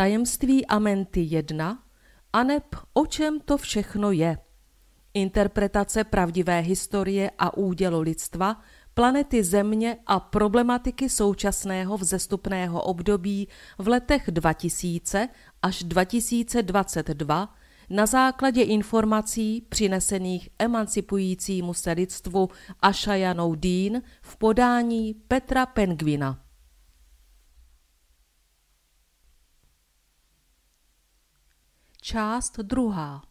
tajemství Amenty 1, aneb o čem to všechno je. Interpretace pravdivé historie a údělo lidstva, planety Země a problematiky současného vzestupného období v letech 2000 až 2022 na základě informací přinesených emancipujícímu se lidstvu Ashayanou Dean v podání Petra Pengvina. Část druhá.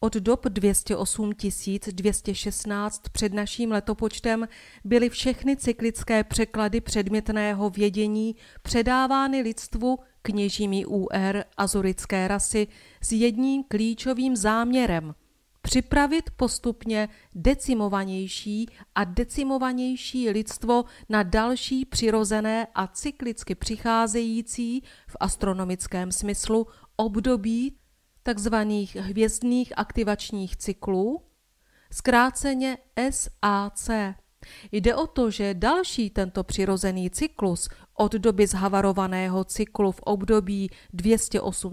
Od dob 208 216 před naším letopočtem byly všechny cyklické překlady předmětného vědění předávány lidstvu kněžími UR azurické rasy s jedním klíčovým záměrem – připravit postupně decimovanější a decimovanější lidstvo na další přirozené a cyklicky přicházející v astronomickém smyslu období tzv. hvězdných aktivačních cyklů, zkráceně SAC. Jde o to, že další tento přirozený cyklus od doby zhavarovaného cyklu v období 208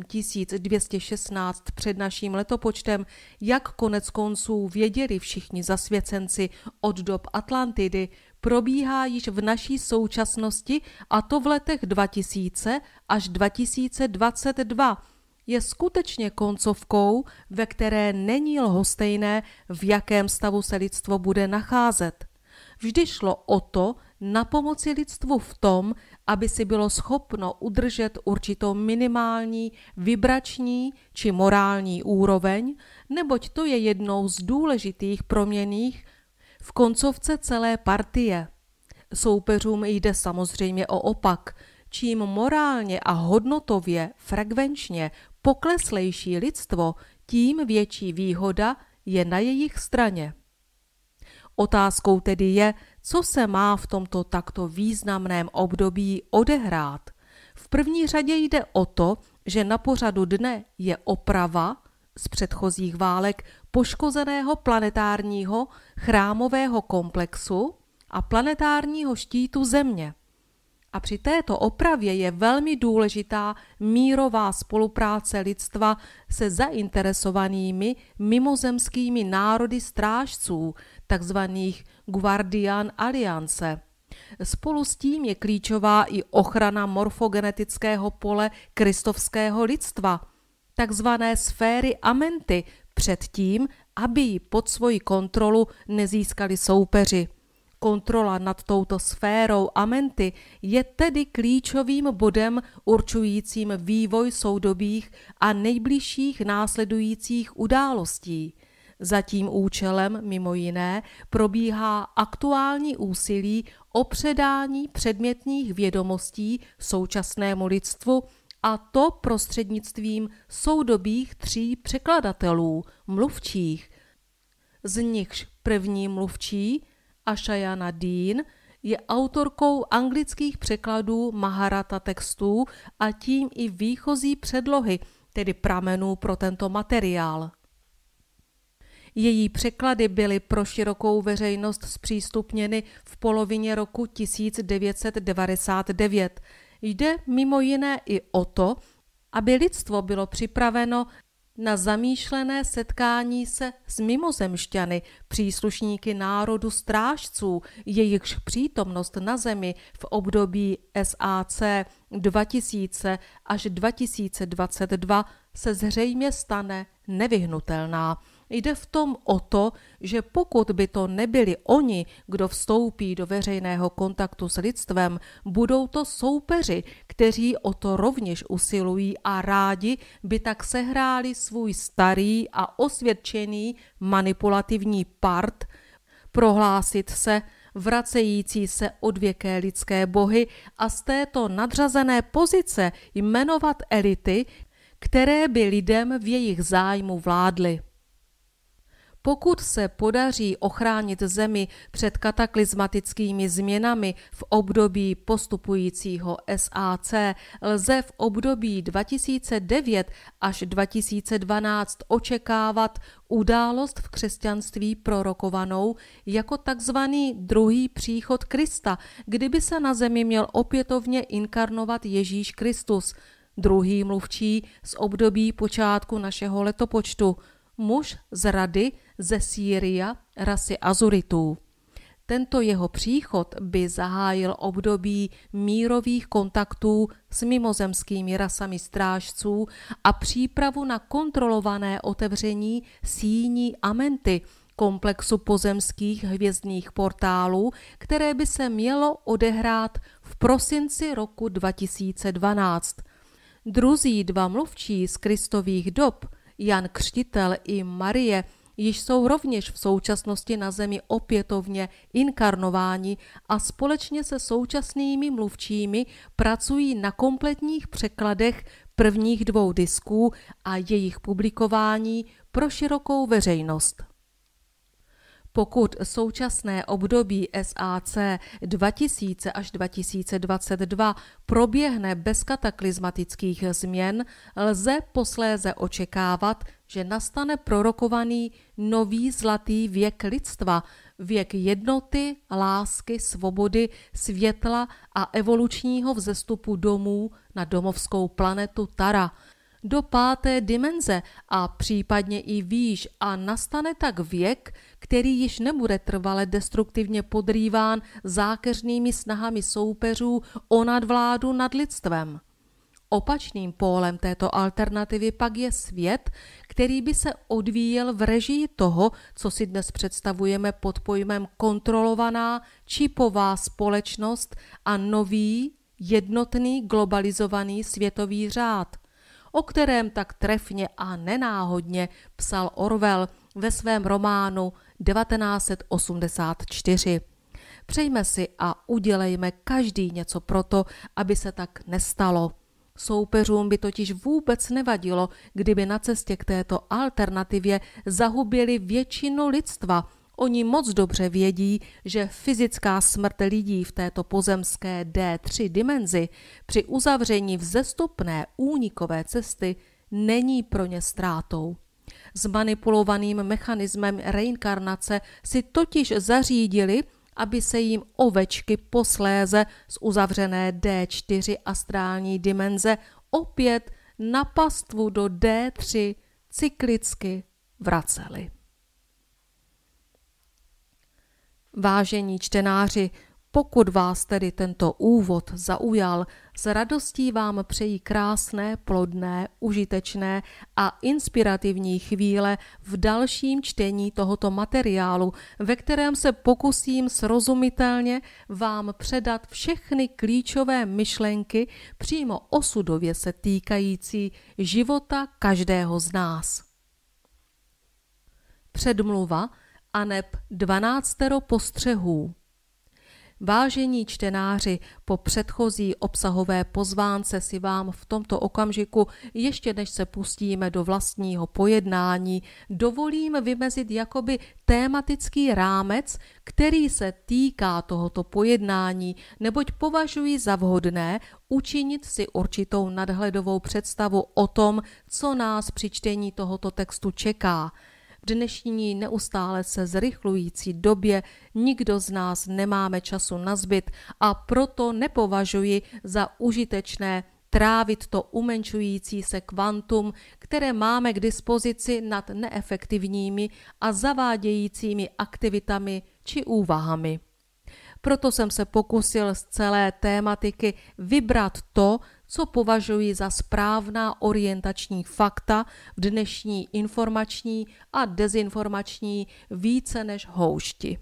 216 před naším letopočtem, jak konec konců věděli všichni zasvěcenci od dob Atlantidy, probíhá již v naší současnosti a to v letech 2000 až 2022 je skutečně koncovkou, ve které není lhostejné, v jakém stavu se lidstvo bude nacházet. Vždy šlo o to na pomoci lidstvu v tom, aby si bylo schopno udržet určitou minimální vibrační či morální úroveň, neboť to je jednou z důležitých proměných v koncovce celé partie. Soupeřům jde samozřejmě o opak. Čím morálně a hodnotově, frekvenčně pokleslejší lidstvo, tím větší výhoda je na jejich straně. Otázkou tedy je, co se má v tomto takto významném období odehrát? V první řadě jde o to, že na pořadu dne je oprava z předchozích válek poškozeného planetárního chrámového komplexu a planetárního štítu Země. A při této opravě je velmi důležitá mírová spolupráce lidstva se zainteresovanými mimozemskými národy strážců, takzvaných Guardian aliance. Spolu s tím je klíčová i ochrana morfogenetického pole kristovského lidstva, takzvané sféry amenty, před tím, aby ji pod svoji kontrolu nezískali soupeři. Kontrola nad touto sférou amenty je tedy klíčovým bodem určujícím vývoj soudobých a nejbližších následujících událostí. Za tím účelem, mimo jiné, probíhá aktuální úsilí o předání předmětních vědomostí současnému lidstvu a to prostřednictvím soudobých tří překladatelů, mluvčích, z nichž první mluvčí Shayana Dean, je autorkou anglických překladů Maharata textů a tím i výchozí předlohy, tedy pramenů pro tento materiál. Její překlady byly pro širokou veřejnost zpřístupněny v polovině roku 1999. Jde mimo jiné i o to, aby lidstvo bylo připraveno na zamýšlené setkání se s mimozemšťany, příslušníky národu strážců, jejichž přítomnost na zemi v období SAC 2000 až 2022 se zřejmě stane nevyhnutelná. Jde v tom o to, že pokud by to nebyli oni, kdo vstoupí do veřejného kontaktu s lidstvem, budou to soupeři, kteří o to rovněž usilují a rádi by tak sehráli svůj starý a osvědčený manipulativní part, prohlásit se vracející se věké lidské bohy a z této nadřazené pozice jmenovat elity, které by lidem v jejich zájmu vládly. Pokud se podaří ochránit zemi před kataklizmatickými změnami v období postupujícího SAC, lze v období 2009 až 2012 očekávat událost v křesťanství prorokovanou jako takzvaný druhý příchod Krista, kdyby se na zemi měl opětovně inkarnovat Ježíš Kristus, druhý mluvčí z období počátku našeho letopočtu, muž z rady ze Sýria rasy Azuritů. Tento jeho příchod by zahájil období mírových kontaktů s mimozemskými rasami strážců a přípravu na kontrolované otevření síní Amenty, komplexu pozemských hvězdných portálů, které by se mělo odehrát v prosinci roku 2012. Druzí dva mluvčí z kristových dob, Jan Křtitel i Marie, již jsou rovněž v současnosti na zemi opětovně inkarnováni a společně se současnými mluvčími pracují na kompletních překladech prvních dvou disků a jejich publikování pro širokou veřejnost. Pokud současné období SAC 2000 až 2022 proběhne bez kataklizmatických změn, lze posléze očekávat že nastane prorokovaný nový zlatý věk lidstva, věk jednoty, lásky, svobody, světla a evolučního vzestupu domů na domovskou planetu Tara do páté dimenze a případně i výš a nastane tak věk, který již nebude trvale destruktivně podrýván zákeřnými snahami soupeřů o nadvládu nad lidstvem. Opačným pólem této alternativy pak je svět, který by se odvíjel v režii toho, co si dnes představujeme pod pojmem kontrolovaná čipová společnost a nový jednotný globalizovaný světový řád, o kterém tak trefně a nenáhodně psal Orwell ve svém románu 1984. Přejme si a udělejme každý něco proto, aby se tak nestalo. Soupeřům by totiž vůbec nevadilo, kdyby na cestě k této alternativě zahubili většinu lidstva. Oni moc dobře vědí, že fyzická smrt lidí v této pozemské D3 dimenzi při uzavření vzestupné únikové cesty není pro ně ztrátou. S manipulovaným mechanismem reinkarnace si totiž zařídili, aby se jim ovečky posléze z uzavřené D4 astrální dimenze opět na pastvu do D3 cyklicky vracely. Vážení čtenáři, pokud vás tedy tento úvod zaujal, s radostí vám přeji krásné, plodné, užitečné a inspirativní chvíle v dalším čtení tohoto materiálu, ve kterém se pokusím srozumitelně vám předat všechny klíčové myšlenky přímo osudově se týkající života každého z nás. Předmluva aneb 12 postřehů Vážení čtenáři, po předchozí obsahové pozvánce si vám v tomto okamžiku, ještě než se pustíme do vlastního pojednání, dovolím vymezit jakoby tématický rámec, který se týká tohoto pojednání, neboť považuji za vhodné učinit si určitou nadhledovou představu o tom, co nás při čtení tohoto textu čeká – v dnešní neustále se zrychlující době nikdo z nás nemáme času na zbyt a proto nepovažuji za užitečné trávit to umenčující se kvantum, které máme k dispozici nad neefektivními a zavádějícími aktivitami či úvahami. Proto jsem se pokusil z celé tématiky vybrat to, co považuji za správná orientační fakta v dnešní informační a dezinformační více než houšti.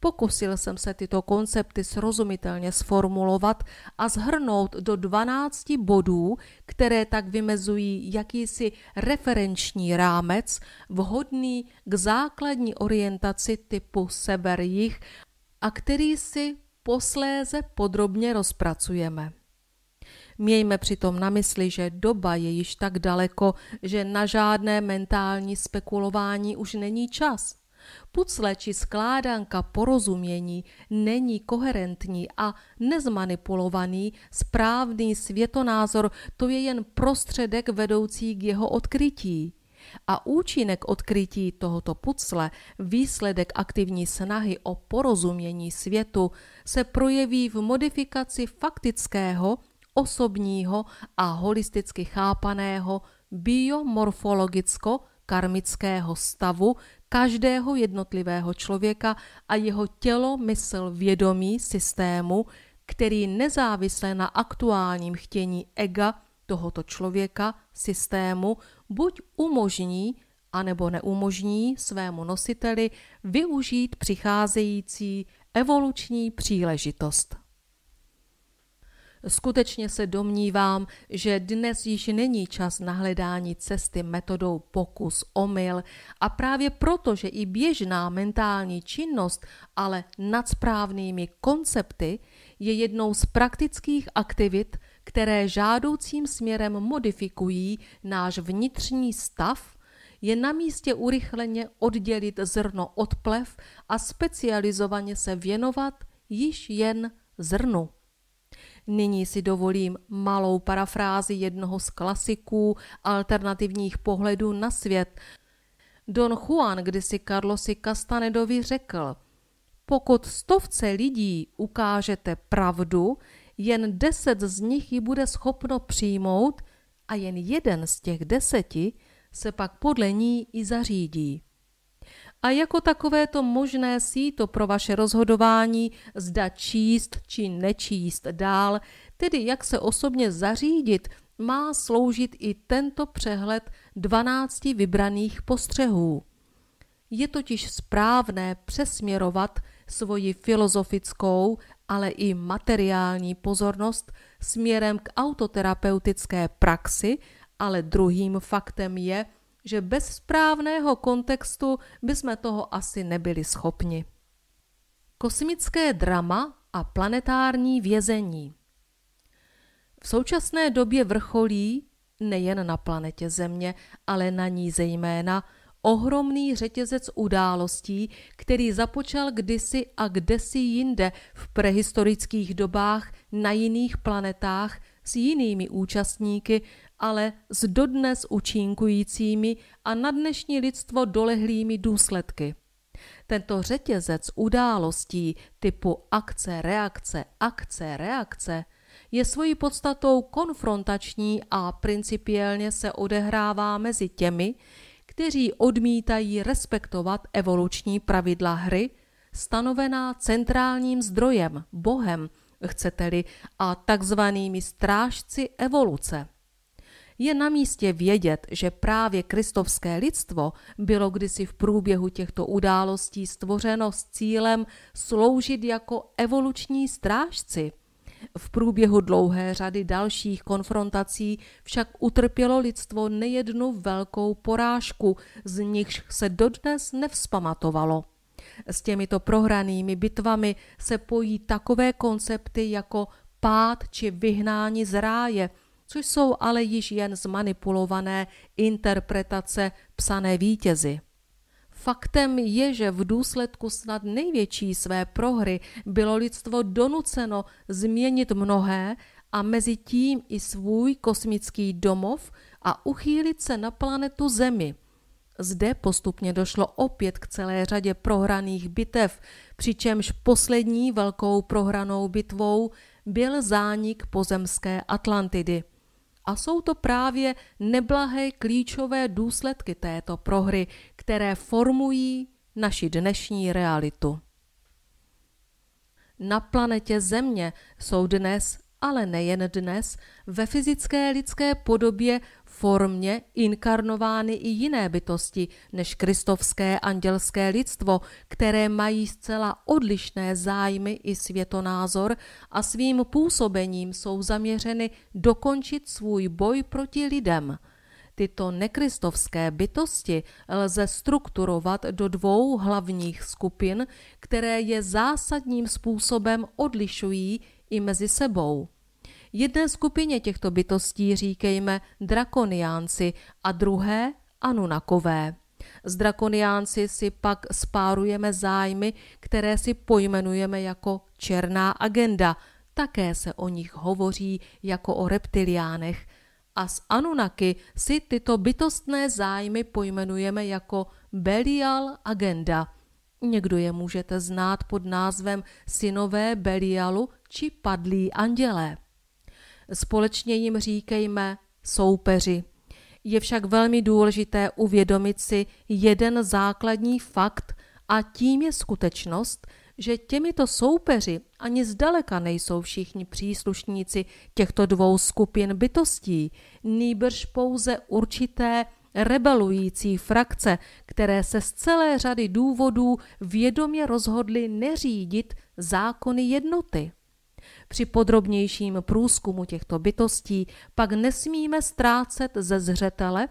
Pokusil jsem se tyto koncepty srozumitelně sformulovat a zhrnout do 12 bodů, které tak vymezují jakýsi referenční rámec vhodný k základní orientaci typu sever a který si posléze podrobně rozpracujeme. Mějme přitom na mysli, že doba je již tak daleko, že na žádné mentální spekulování už není čas. Pucle či skládanka porozumění není koherentní a nezmanipulovaný správný světonázor to je jen prostředek vedoucí k jeho odkrytí. A účinek odkrytí tohoto pucle, výsledek aktivní snahy o porozumění světu, se projeví v modifikaci faktického osobního a holisticky chápaného biomorfologicko-karmického stavu každého jednotlivého člověka a jeho tělo, mysl, vědomí systému, který nezávisle na aktuálním chtění ega tohoto člověka, systému, buď umožní anebo neumožní svému nositeli využít přicházející evoluční příležitost. Skutečně se domnívám, že dnes již není čas na hledání cesty metodou pokus, omyl a právě proto, že i běžná mentální činnost, ale nad správnými koncepty, je jednou z praktických aktivit, které žádoucím směrem modifikují náš vnitřní stav, je na místě urychleně oddělit zrno od plev a specializovaně se věnovat již jen zrnu. Nyní si dovolím malou parafrázi jednoho z klasiků alternativních pohledů na svět. Don Juan kdysi Carlosi Castanedovi řekl, pokud stovce lidí ukážete pravdu, jen deset z nich ji bude schopno přijmout a jen jeden z těch deseti se pak podle ní i zařídí a jako takové to možné síto pro vaše rozhodování, zda číst či nečíst dál, tedy jak se osobně zařídit, má sloužit i tento přehled 12 vybraných postřehů. Je totiž správné přesměrovat svoji filozofickou, ale i materiální pozornost směrem k autoterapeutické praxi, ale druhým faktem je, že bez správného kontextu jsme toho asi nebyli schopni. Kosmické drama a planetární vězení. V současné době vrcholí nejen na planetě Země, ale na ní zejména ohromný řetězec událostí, který započal kdysi a kdesi jinde v prehistorických dobách na jiných planetách s jinými účastníky ale s dodnes účinkujícími a na dnešní lidstvo dolehlými důsledky. Tento řetězec událostí typu akce, reakce, akce, reakce je svojí podstatou konfrontační a principiálně se odehrává mezi těmi, kteří odmítají respektovat evoluční pravidla hry, stanovená centrálním zdrojem, Bohem, chcete-li, a takzvanými strážci evoluce. Je na místě vědět, že právě kristovské lidstvo bylo kdysi v průběhu těchto událostí stvořeno s cílem sloužit jako evoluční strážci. V průběhu dlouhé řady dalších konfrontací však utrpělo lidstvo nejednu velkou porážku, z nichž se dodnes nevzpamatovalo. S těmito prohranými bitvami se pojí takové koncepty jako pád či vyhnání z ráje – což jsou ale již jen zmanipulované interpretace psané vítězy. Faktem je, že v důsledku snad největší své prohry bylo lidstvo donuceno změnit mnohé a mezi tím i svůj kosmický domov a uchýlit se na planetu Zemi. Zde postupně došlo opět k celé řadě prohraných bitev, přičemž poslední velkou prohranou bitvou byl zánik pozemské Atlantidy. A jsou to právě neblahé klíčové důsledky této prohry, které formují naši dnešní realitu. Na planetě Země jsou dnes ale nejen dnes, ve fyzické lidské podobě formě inkarnovány i jiné bytosti než kristovské andělské lidstvo, které mají zcela odlišné zájmy i světonázor a svým působením jsou zaměřeny dokončit svůj boj proti lidem. Tyto nekristovské bytosti lze strukturovat do dvou hlavních skupin, které je zásadním způsobem odlišují i mezi sebou. Jedné skupině těchto bytostí říkejme drakoniánci a druhé anunakové. S drakoniánci si pak spárujeme zájmy, které si pojmenujeme jako černá agenda. Také se o nich hovoří jako o reptiliánech. A s Anunaky si tyto bytostné zájmy pojmenujeme jako Belial agenda. Někdo je můžete znát pod názvem synové Belialu či padlí andělé. Společně jim říkejme soupeři. Je však velmi důležité uvědomit si jeden základní fakt a tím je skutečnost, že těmito soupeři ani zdaleka nejsou všichni příslušníci těchto dvou skupin bytostí, nýbrž pouze určité rebelující frakce, které se z celé řady důvodů vědomě rozhodly neřídit zákony jednoty. Při podrobnějším průzkumu těchto bytostí pak nesmíme ztrácet ze zřetele,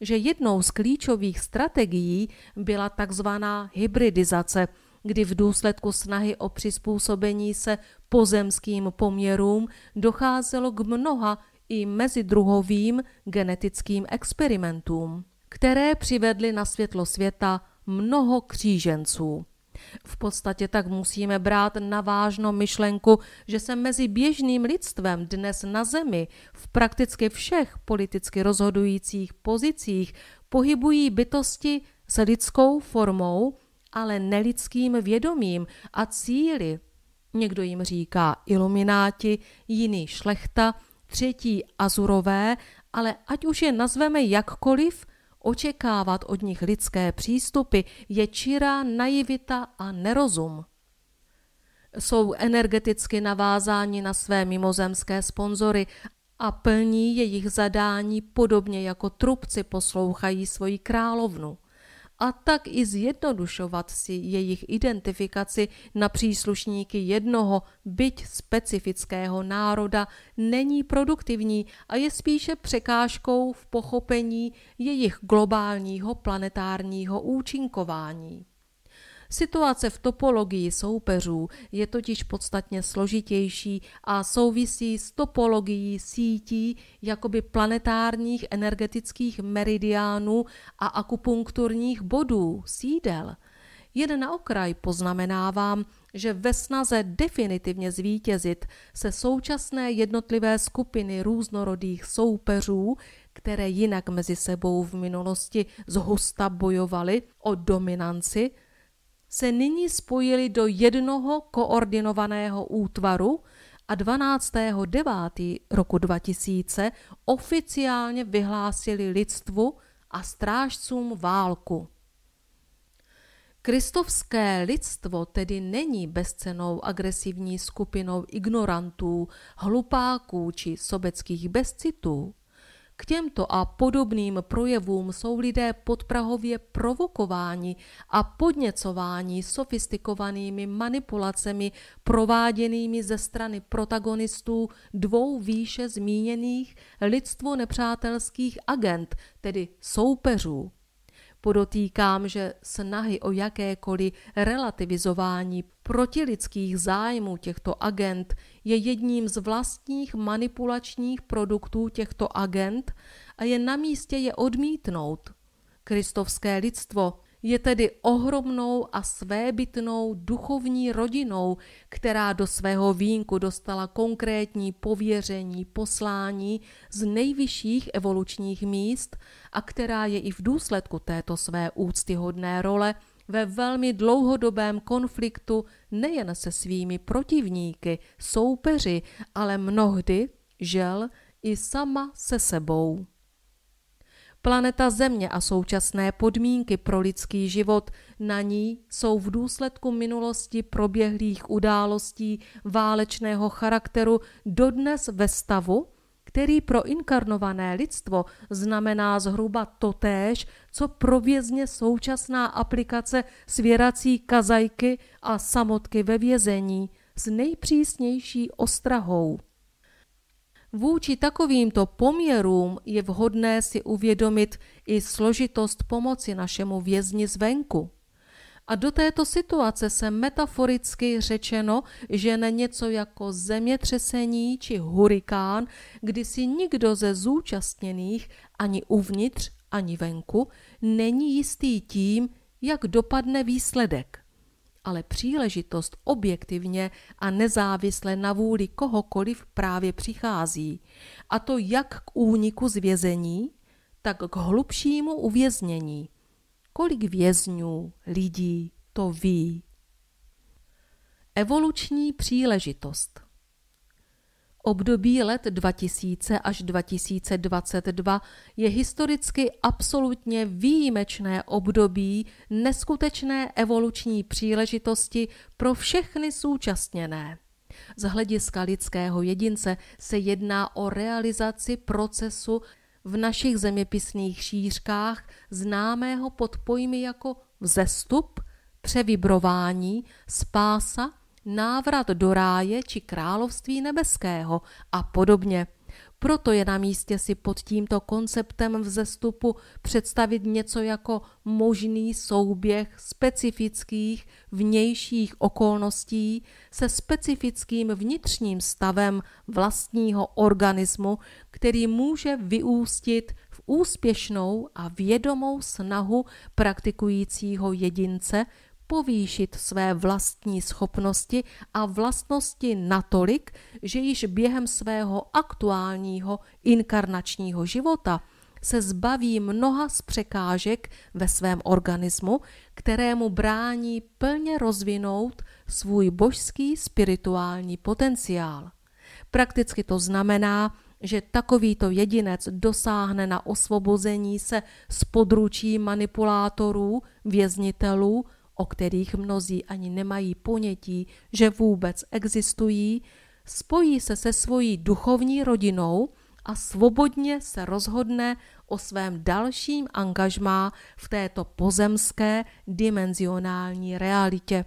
že jednou z klíčových strategií byla takzvaná hybridizace, kdy v důsledku snahy o přizpůsobení se pozemským poměrům docházelo k mnoha i mezidruhovým genetickým experimentům, které přivedly na světlo světa mnoho kříženců. V podstatě tak musíme brát na vážno myšlenku, že se mezi běžným lidstvem dnes na zemi v prakticky všech politicky rozhodujících pozicích pohybují bytosti s lidskou formou, ale nelidským vědomím a cíly. Někdo jim říká ilumináti, jiný šlechta, třetí azurové, ale ať už je nazveme jakkoliv, Očekávat od nich lidské přístupy je čirá naivita a nerozum. Jsou energeticky navázáni na své mimozemské sponzory a plní jejich zadání podobně jako trubci poslouchají svoji královnu a tak i zjednodušovat si jejich identifikaci na příslušníky jednoho, byť specifického národa, není produktivní a je spíše překážkou v pochopení jejich globálního planetárního účinkování. Situace v topologii soupeřů je totiž podstatně složitější a souvisí s topologií sítí jakoby planetárních energetických meridiánů a akupunkturních bodů, sídel. Jen na okraj poznamenávám, že ve snaze definitivně zvítězit se současné jednotlivé skupiny různorodých soupeřů, které jinak mezi sebou v minulosti zhusta bojovaly o dominanci, se nyní spojili do jednoho koordinovaného útvaru a 12. 9. roku 2000 oficiálně vyhlásili lidstvu a strážcům válku. Kristovské lidstvo tedy není bezcenou agresivní skupinou ignorantů, hlupáků či sobeckých bezcitů. K těmto a podobným projevům jsou lidé podprahově provokováni a podněcováni sofistikovanými manipulacemi prováděnými ze strany protagonistů dvou výše zmíněných lidstvo nepřátelských agent, tedy soupeřů. Podotýkám, že snahy o jakékoliv relativizování protilidských zájmů těchto agent je jedním z vlastních manipulačních produktů těchto agent a je na místě je odmítnout. Kristovské lidstvo je tedy ohromnou a svébytnou duchovní rodinou, která do svého výjimku dostala konkrétní pověření, poslání z nejvyšších evolučních míst a která je i v důsledku této své úctyhodné role ve velmi dlouhodobém konfliktu nejen se svými protivníky, soupeři, ale mnohdy, žel, i sama se sebou planeta Země a současné podmínky pro lidský život na ní jsou v důsledku minulosti proběhlých událostí válečného charakteru dodnes ve stavu, který pro inkarnované lidstvo znamená zhruba totéž, co pro vězně současná aplikace svěrací kazajky a samotky ve vězení s nejpřísnější ostrahou. Vůči takovýmto poměrům je vhodné si uvědomit i složitost pomoci našemu vězni zvenku. A do této situace se metaforicky řečeno že ne něco jako zemětřesení či hurikán, kdy si nikdo ze zúčastněných ani uvnitř, ani venku není jistý tím, jak dopadne výsledek ale příležitost objektivně a nezávisle na vůli kohokoliv právě přichází. A to jak k úniku z vězení, tak k hlubšímu uvěznění. Kolik vězňů, lidí to ví. Evoluční příležitost Období let 2000 až 2022 je historicky absolutně výjimečné období neskutečné evoluční příležitosti pro všechny současněné. Z hlediska lidského jedince se jedná o realizaci procesu v našich zeměpisných šířkách známého pod pojmy jako vzestup, převibrování, spása návrat do ráje či království nebeského a podobně. Proto je na místě si pod tímto konceptem vzestupu představit něco jako možný souběh specifických vnějších okolností se specifickým vnitřním stavem vlastního organismu, který může vyústit v úspěšnou a vědomou snahu praktikujícího jedince povýšit své vlastní schopnosti a vlastnosti natolik, že již během svého aktuálního inkarnačního života se zbaví mnoha z překážek ve svém organismu, kterému brání plně rozvinout svůj božský spirituální potenciál. Prakticky to znamená, že takovýto jedinec dosáhne na osvobození se z područí manipulátorů, věznitelů, o kterých mnozí ani nemají ponětí, že vůbec existují, spojí se se svojí duchovní rodinou a svobodně se rozhodne o svém dalším angažmá v této pozemské dimenzionální realitě.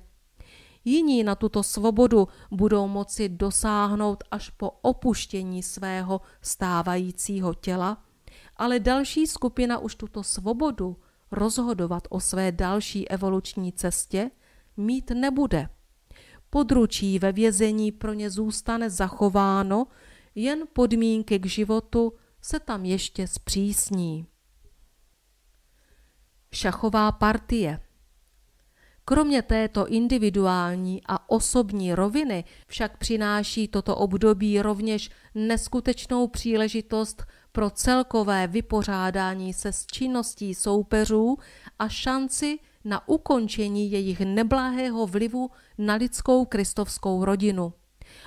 Jiní na tuto svobodu budou moci dosáhnout až po opuštění svého stávajícího těla, ale další skupina už tuto svobodu rozhodovat o své další evoluční cestě, mít nebude. Područí ve vězení pro ně zůstane zachováno, jen podmínky k životu se tam ještě zpřísní. Šachová partie Kromě této individuální a osobní roviny však přináší toto období rovněž neskutečnou příležitost pro celkové vypořádání se s činností soupeřů a šanci na ukončení jejich neblahého vlivu na lidskou kristovskou rodinu.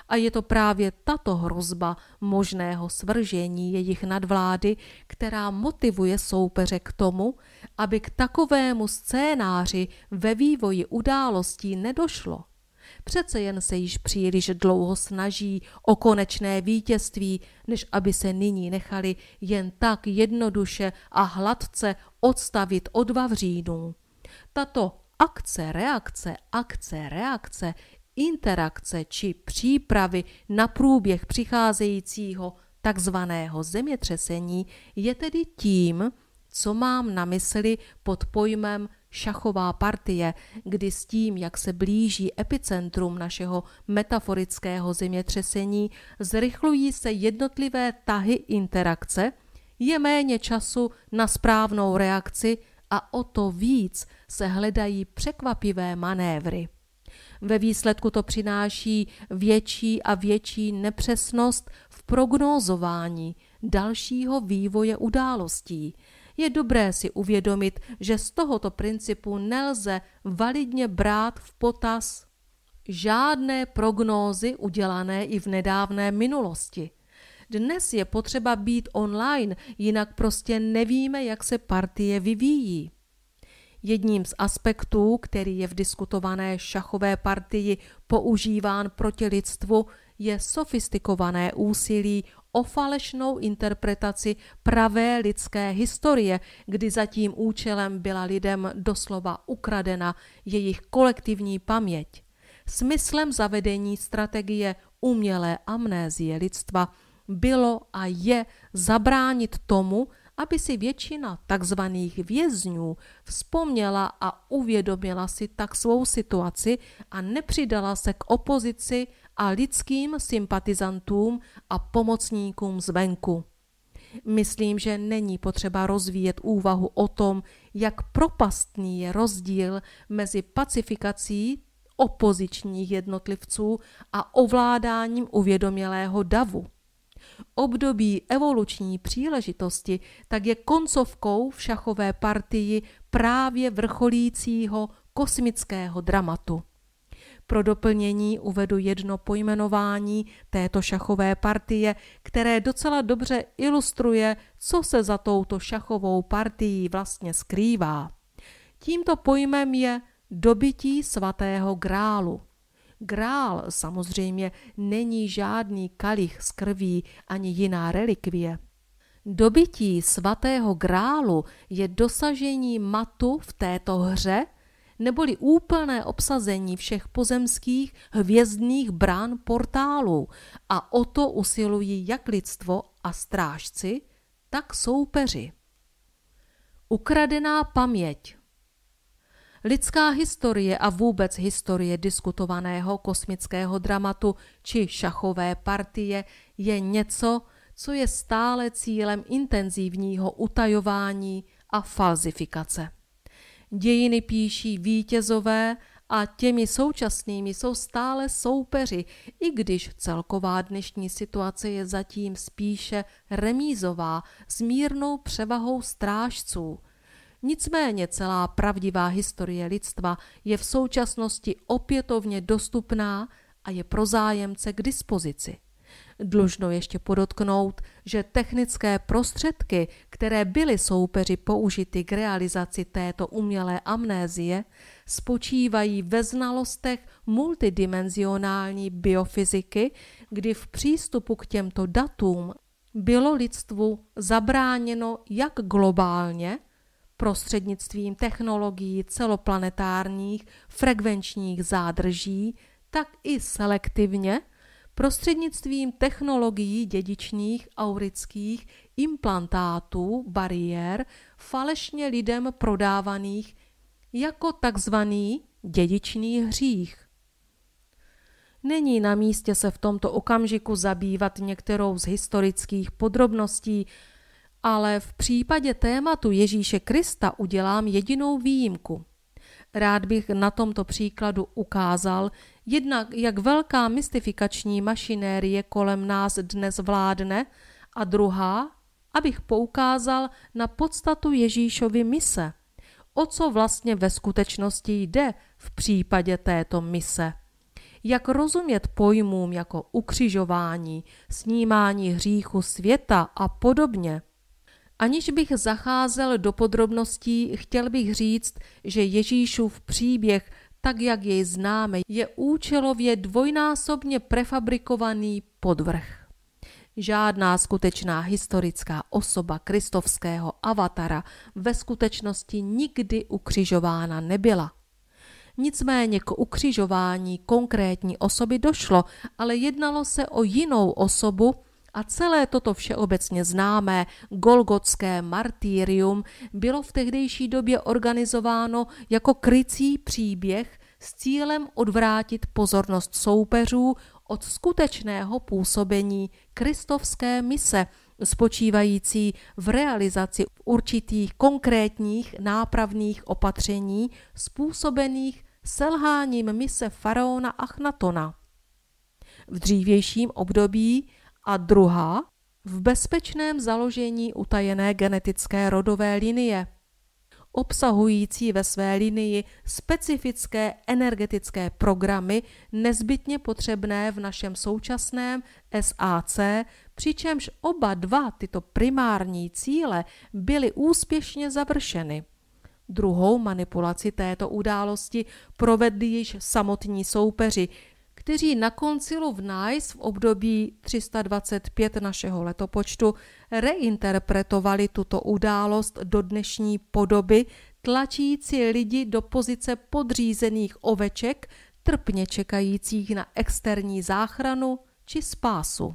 A je to právě tato hrozba možného svržení jejich nadvlády, která motivuje soupeře k tomu, aby k takovému scénáři ve vývoji událostí nedošlo. Přece jen se již příliš dlouho snaží o konečné vítězství, než aby se nyní nechali jen tak jednoduše a hladce odstavit od Vavřínů. Tato akce, reakce, akce, reakce, interakce či přípravy na průběh přicházejícího takzvaného zemětřesení je tedy tím, co mám na mysli pod pojmem šachová partie, kdy s tím, jak se blíží epicentrum našeho metaforického zemětřesení, zrychlují se jednotlivé tahy interakce, je méně času na správnou reakci a o to víc se hledají překvapivé manévry. Ve výsledku to přináší větší a větší nepřesnost v prognózování dalšího vývoje událostí, je dobré si uvědomit, že z tohoto principu nelze validně brát v potaz žádné prognózy udělané i v nedávné minulosti. Dnes je potřeba být online, jinak prostě nevíme, jak se partie vyvíjí. Jedním z aspektů, který je v diskutované šachové partii používán proti lidstvu, je sofistikované úsilí o falešnou interpretaci pravé lidské historie, kdy za tím účelem byla lidem doslova ukradena jejich kolektivní paměť. Smyslem zavedení strategie umělé amnézie lidstva bylo a je zabránit tomu, aby si většina tzv. vězňů vzpomněla a uvědomila si tak svou situaci a nepřidala se k opozici a lidským sympatizantům a pomocníkům zvenku. Myslím, že není potřeba rozvíjet úvahu o tom, jak propastný je rozdíl mezi pacifikací opozičních jednotlivců a ovládáním uvědomělého davu. Období evoluční příležitosti tak je koncovkou v šachové partii právě vrcholícího kosmického dramatu. Pro doplnění uvedu jedno pojmenování této šachové partie, které docela dobře ilustruje, co se za touto šachovou partií vlastně skrývá. Tímto pojmem je dobytí svatého grálu. Grál samozřejmě není žádný kalich z krví ani jiná relikvie. Dobytí svatého grálu je dosažení matu v této hře, neboli úplné obsazení všech pozemských hvězdných brán portálů a o to usilují jak lidstvo a strážci, tak soupeři. Ukradená paměť Lidská historie a vůbec historie diskutovaného kosmického dramatu či šachové partie je něco, co je stále cílem intenzivního utajování a falzifikace. Dějiny píší vítězové a těmi současnými jsou stále soupeři, i když celková dnešní situace je zatím spíše remízová s mírnou převahou strážců. Nicméně celá pravdivá historie lidstva je v současnosti opětovně dostupná a je pro zájemce k dispozici. Dlužno ještě podotknout, že technické prostředky, které byly soupeři použity k realizaci této umělé amnézie, spočívají ve znalostech multidimenzionální biofyziky, kdy v přístupu k těmto datům bylo lidstvu zabráněno jak globálně, prostřednictvím technologií celoplanetárních frekvenčních zádrží, tak i selektivně – Prostřednictvím technologií dědičných aurických implantátů bariér falešně lidem prodávaných jako takzvaný dědičný hřích. Není na místě se v tomto okamžiku zabývat některou z historických podrobností, ale v případě tématu Ježíše Krista udělám jedinou výjimku. Rád bych na tomto příkladu ukázal, Jednak, jak velká mystifikační mašinérie kolem nás dnes vládne, a druhá, abych poukázal na podstatu Ježíšovy mise. O co vlastně ve skutečnosti jde v případě této mise? Jak rozumět pojmům jako ukřižování, snímání hříchu světa a podobně? Aniž bych zacházel do podrobností, chtěl bych říct, že Ježíšův příběh tak jak jej známe, je účelově dvojnásobně prefabrikovaný podvrh. Žádná skutečná historická osoba kristovského avatara ve skutečnosti nikdy ukřižována nebyla. Nicméně k ukřižování konkrétní osoby došlo, ale jednalo se o jinou osobu, a celé toto všeobecně známé golgotské martýrium bylo v tehdejší době organizováno jako krycí příběh s cílem odvrátit pozornost soupeřů od skutečného působení kristovské mise, spočívající v realizaci určitých konkrétních nápravných opatření způsobených selháním mise faraona Achnatona. V dřívějším období a druhá v bezpečném založení utajené genetické rodové linie, obsahující ve své linii specifické energetické programy nezbytně potřebné v našem současném SAC, přičemž oba dva tyto primární cíle byly úspěšně završeny. Druhou manipulaci této události provedli již samotní soupeři, kteří na koncilu v Nice v období 325 našeho letopočtu reinterpretovali tuto událost do dnešní podoby, tlačící lidi do pozice podřízených oveček, trpně čekajících na externí záchranu či spásu.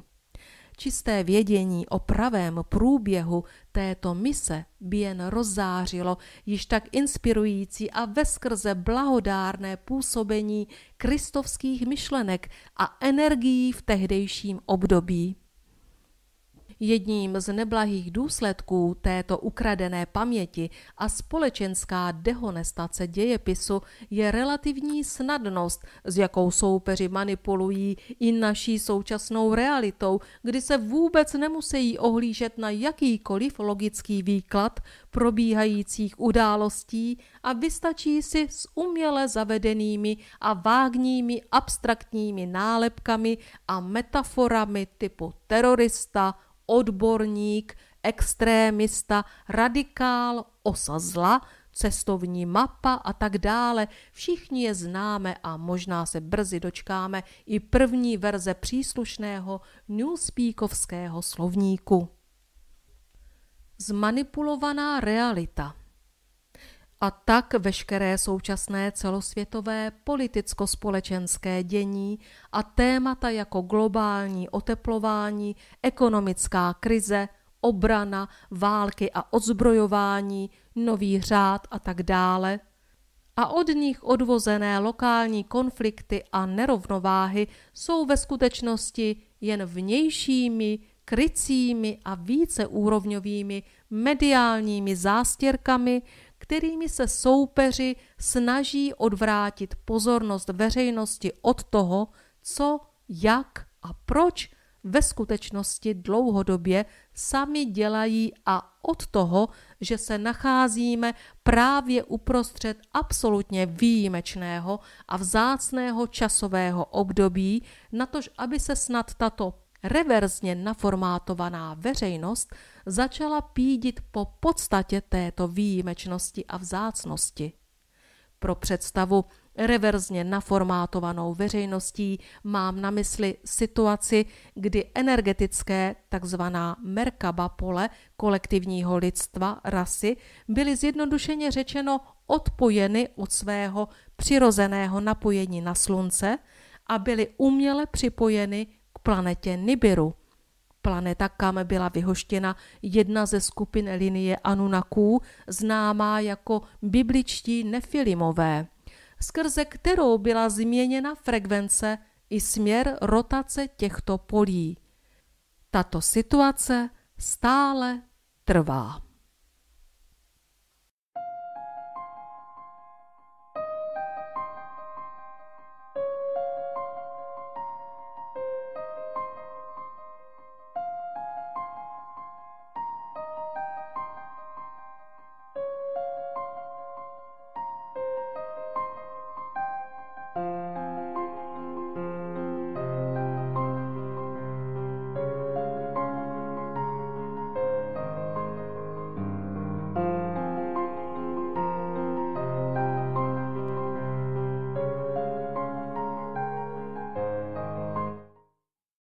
Čisté vědění o pravém průběhu této mise by jen rozzářilo již tak inspirující a veskrze blahodárné působení kristovských myšlenek a energií v tehdejším období. Jedním z neblahých důsledků této ukradené paměti a společenská dehonestace dějepisu je relativní snadnost, s jakou soupeři manipulují i naší současnou realitou, kdy se vůbec nemusí ohlížet na jakýkoliv logický výklad probíhajících událostí a vystačí si s uměle zavedenými a vágními abstraktními nálepkami a metaforami typu terorista, odborník, extrémista, radikál, osa zla, cestovní mapa a tak dále. Všichni je známe a možná se brzy dočkáme i první verze příslušného newspeakovského slovníku. Zmanipulovaná realita – a tak veškeré současné celosvětové politicko-společenské dění a témata jako globální oteplování, ekonomická krize, obrana, války a odzbrojování, nový řád a tak dále, a od nich odvozené lokální konflikty a nerovnováhy jsou ve skutečnosti jen vnějšími, krycími a víceúrovňovými mediálními zástěrkami, kterými se soupeři snaží odvrátit pozornost veřejnosti od toho, co, jak a proč ve skutečnosti dlouhodobě sami dělají a od toho, že se nacházíme právě uprostřed absolutně výjimečného a vzácného časového období, natož aby se snad tato reverzně naformátovaná veřejnost začala pídit po podstatě této výjimečnosti a vzácnosti. Pro představu reverzně naformátovanou veřejností mám na mysli situaci, kdy energetické tzv. Merkaba pole kolektivního lidstva, rasy, byly zjednodušeně řečeno odpojeny od svého přirozeného napojení na slunce a byly uměle připojeny k planetě Nibiru – Planeta Kam byla vyhoštěna jedna ze skupin linie Anunaků, známá jako bibličtí nefilimové, skrze kterou byla změněna frekvence i směr rotace těchto polí. Tato situace stále trvá.